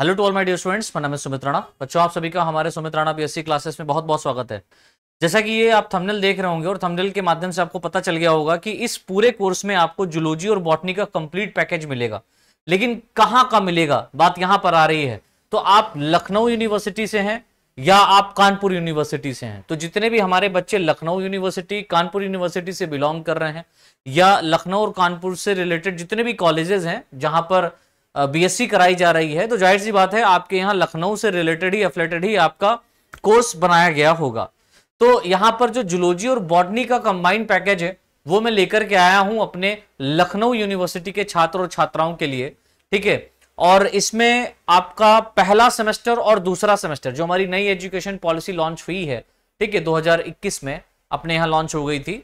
hello to all my dear students मैं नाम है सुमित राणा बच्चों आप सभी का हमारे सुमित राणा पीएससी क्लासेस में बहुत बहुत स्वागत है जैसा कि ये आप थंबनेल देख रहे होंगे और थंबनेल के माध्यम से आपको पता चल गया होगा कि इस पूरे कोर्स में आपको जुलोजी और बॉटनी का कंप्लीट पैकेज मिलेगा लेकिन कहाँ का मिलेगा बात यहाँ पर आ रही है तो आप लखनऊ यूनिवर्सिटी से हैं या आप कानपुर यूनिवर्सिटी से हैं तो जितने भी हमारे बच्चे लखनऊ यूनिवर्सिटी कानपुर यूनिवर्सिटी से बिलोंग कर रहे हैं या लखनऊ और कानपुर से रिलेटेड जितने भी कॉलेजेस हैं जहां पर बीएससी कराई जा रही है तो जाहिर सी बात है आपके यहाँ लखनऊ से रिलेटेड ही अफलेटेड ही आपका कोर्स बनाया गया होगा तो यहाँ पर जो जुलोजी और बॉटनी का कंबाइंड पैकेज है वो मैं लेकर के आया हूँ अपने लखनऊ यूनिवर्सिटी के छात्र और छात्राओं के लिए ठीक है और इसमें आपका पहला सेमेस्टर और दूसरा सेमेस्टर जो हमारी नई एजुकेशन पॉलिसी लॉन्च हुई है ठीक है 2021 में अपने यहाँ लॉन्च हो गई थी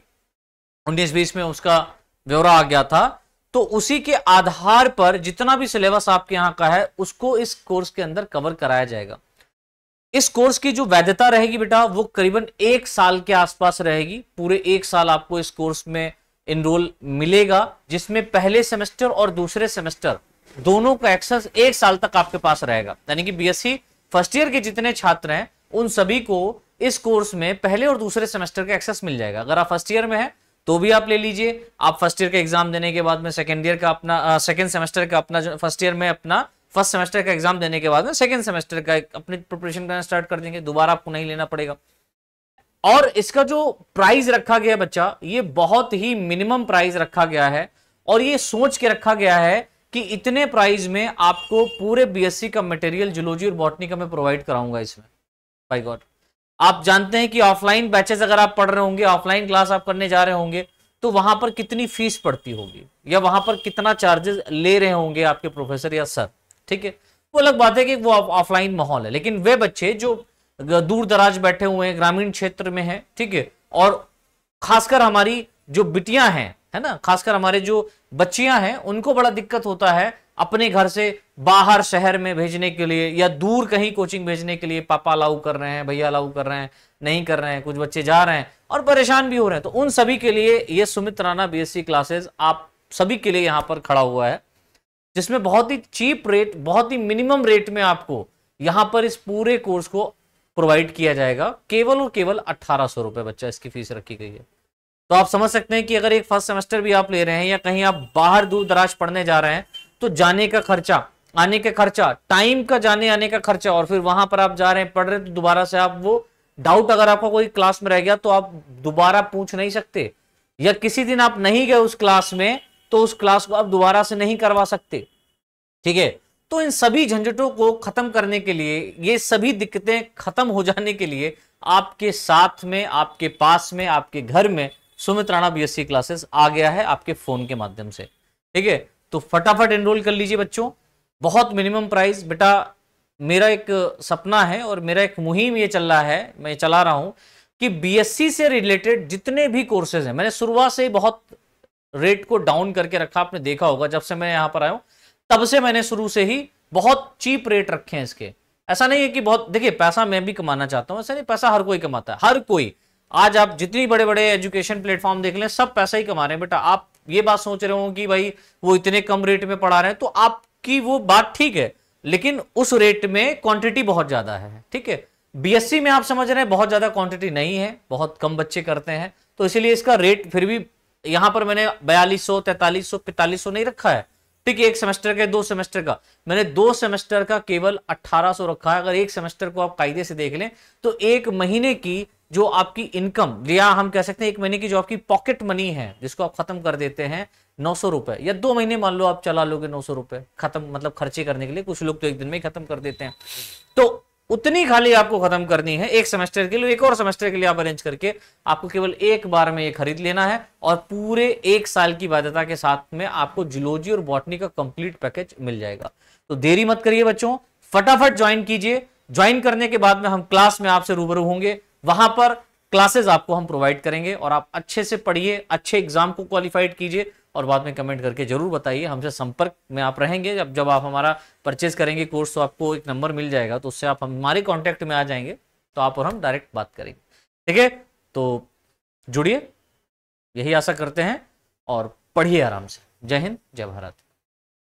उन्नीस बीस में उसका ब्यौरा आ गया था तो उसी के आधार पर जितना भी सिलेबस आपके यहां का है उसको इस कोर्स के अंदर कवर कराया जाएगा इस कोर्स की जो वैधता रहेगी बेटा वो करीबन एक साल के आसपास रहेगी पूरे एक साल आपको इस कोर्स में इनरोल मिलेगा जिसमें पहले सेमेस्टर और दूसरे सेमेस्टर दोनों का एक्सेस एक साल तक आपके पास रहेगा यानी कि बीएससी फर्स्ट ईयर के जितने छात्र हैं उन सभी को इस कोर्स में पहले और दूसरे सेमेस्टर का एक्सेस मिल जाएगा अगर आप फर्स्ट ईयर में है तो भी आप ले लीजिए आप फर्स्ट ईयर का एग्जाम देने के बाद में सेकेंड ईयर का अपना सेकेंड सेमेस्टर का अपना फर्स्ट ईयर में अपना फर्स्ट सेमेस्टर का एग्जाम देने के बाद में सेकेंड सेमेस्टर का अपनी प्रिपरेशन करना स्टार्ट कर देंगे दोबारा आपको नहीं लेना पड़ेगा और इसका जो प्राइस रखा गया बच्चा ये बहुत ही मिनिमम प्राइस रखा गया है और ये सोच के रखा गया है कि इतने प्राइस में आपको पूरे बीएससी का मटेरियल जुलोजी और बॉटनी का मैं प्रोवाइड कराऊंगा इसमें बाय गॉड आप जानते हैं कि ऑफलाइन बैचेस अगर आप पढ़ रहे होंगे ऑफलाइन क्लास आप करने जा रहे होंगे तो वहां पर कितनी फीस पड़ती होगी या वहां पर कितना चार्जेस ले रहे होंगे आपके प्रोफेसर या सर ठीक है वो अलग बात है कि वो ऑफलाइन माहौल है लेकिन वे बच्चे जो दूर दराज बैठे हुए हैं ग्रामीण क्षेत्र में हैं ठीक है और खासकर हमारी जो बिटियां हैं है ना खासकर हमारे जो बच्चियां हैं उनको बड़ा दिक्कत होता है अपने घर से बाहर शहर में भेजने के लिए या दूर कहीं कोचिंग भेजने के लिए पापा अलाउ कर रहे हैं भैया अलाउ कर रहे हैं नहीं कर रहे हैं कुछ बच्चे जा रहे हैं और परेशान भी हो रहे हैं तो उन सभी के लिए ये सुमित राणा बीएससी क्लासेस आप सभी के लिए यहाँ पर खड़ा हुआ है जिसमें बहुत ही चीप रेट बहुत ही मिनिमम रेट में आपको यहाँ पर इस पूरे कोर्स को प्रोवाइड किया जाएगा केवल और केवल अट्ठारह सौ रुपए बच्चा इसकी फीस रखी गई है तो आप समझ सकते हैं कि अगर एक फर्स्ट सेमेस्टर भी आप ले रहे हैं या कहीं आप बाहर दूर दराज पढ़ने जा रहे हैं तो जाने का खर्चा आने का खर्चा टाइम का जाने आने का खर्चा और फिर वहां पर आप जा रहे हैं पढ़ रहे हैं तो दोबारा से आप वो डाउट अगर आपका कोई क्लास में रह गया तो आप दोबारा पूछ नहीं सकते या किसी दिन आप नहीं गए उस क्लास में तो उस क्लास को आप दोबारा से नहीं करवा सकते ठीक है तो इन सभी झंझटों को खत्म करने के लिए ये सभी दिक्कतें खत्म हो जाने के लिए आपके साथ में आपके पास में आपके घर में सुमित राणा बी क्लासेस आ गया है आपके फोन के माध्यम से ठीक है तो फटाफट एनरोल कर लीजिए बच्चों बहुत मिनिमम प्राइस बेटा मेरा एक सपना है और मेरा एक मुहिम ये चल रहा है मैं चला रहा हूँ कि बीएससी से रिलेटेड जितने भी कोर्सेज हैं मैंने शुरुआत से ही बहुत रेट को डाउन करके रखा आपने देखा होगा जब से मैं यहाँ पर आया हूँ तब से मैंने शुरू से ही बहुत चीप रेट रखे हैं इसके ऐसा नहीं है कि बहुत देखिए पैसा मैं भी कमाना चाहता हूँ ऐसा नहीं पैसा हर कोई कमाता है हर कोई आज आप जितनी बड़े बड़े एजुकेशन प्लेटफॉर्म देख लें सब पैसा ही कमा रहे हैं बेटा आप ये बात सोच रहे हो कि भाई वो इतने कम रेट में पढ़ा रहे हैं तो आपकी वो बात ठीक है लेकिन उस रेट में क्वांटिटी बहुत ज्यादा है ठीक है बीएससी में आप समझ रहे हैं बहुत ज्यादा क्वांटिटी नहीं है बहुत कम बच्चे करते हैं तो इसीलिए इसका रेट फिर भी यहां पर मैंने बयालीस सौ तैतालीस सौ पैंतालीस सौ नहीं रखा है ठीक है एक सेमेस्टर का दो सेमेस्टर का मैंने दो सेमेस्टर का केवल 1800 रखा है अगर एक सेमेस्टर को आप कायदे से देख लें तो एक महीने की जो आपकी इनकम या हम कह सकते हैं एक महीने की जो आपकी पॉकेट मनी है जिसको आप खत्म कर देते हैं नौ सौ रुपए या दो महीने मान लो आप चला लोगे नौ सौ रुपए खत्म मतलब खर्चे करने के लिए कुछ लोग तो एक दिन में ही खत्म कर देते हैं तो उतनी खाली आपको खत्म करनी है एक सेमेस्टर के लिए एक और सेमेस्टर के लिए आप अरेंज करके आपको केवल एक बार में ये खरीद लेना है और पूरे एक साल की बाध्यता के साथ में आपको जुलोजी और बॉटनी का कंप्लीट पैकेज मिल जाएगा तो देरी मत करिए बच्चों फटाफट ज्वाइन कीजिए ज्वाइन करने के बाद में हम क्लास में आपसे रूबरू होंगे वहां पर क्लासेस आपको हम प्रोवाइड करेंगे और आप अच्छे से पढ़िए अच्छे एग्जाम को क्वालिफाइड कीजिए और बाद में कमेंट करके जरूर बताइए हमसे संपर्क में आप रहेंगे जब जब आप हमारा परचेज करेंगे कोर्स तो आपको एक नंबर मिल जाएगा तो उससे आप हमारे कॉन्टैक्ट में आ जाएंगे तो आप और हम डायरेक्ट बात करेंगे ठीक है तो जुड़िए यही आशा करते हैं और पढ़िए आराम से जय हिंद जय भारत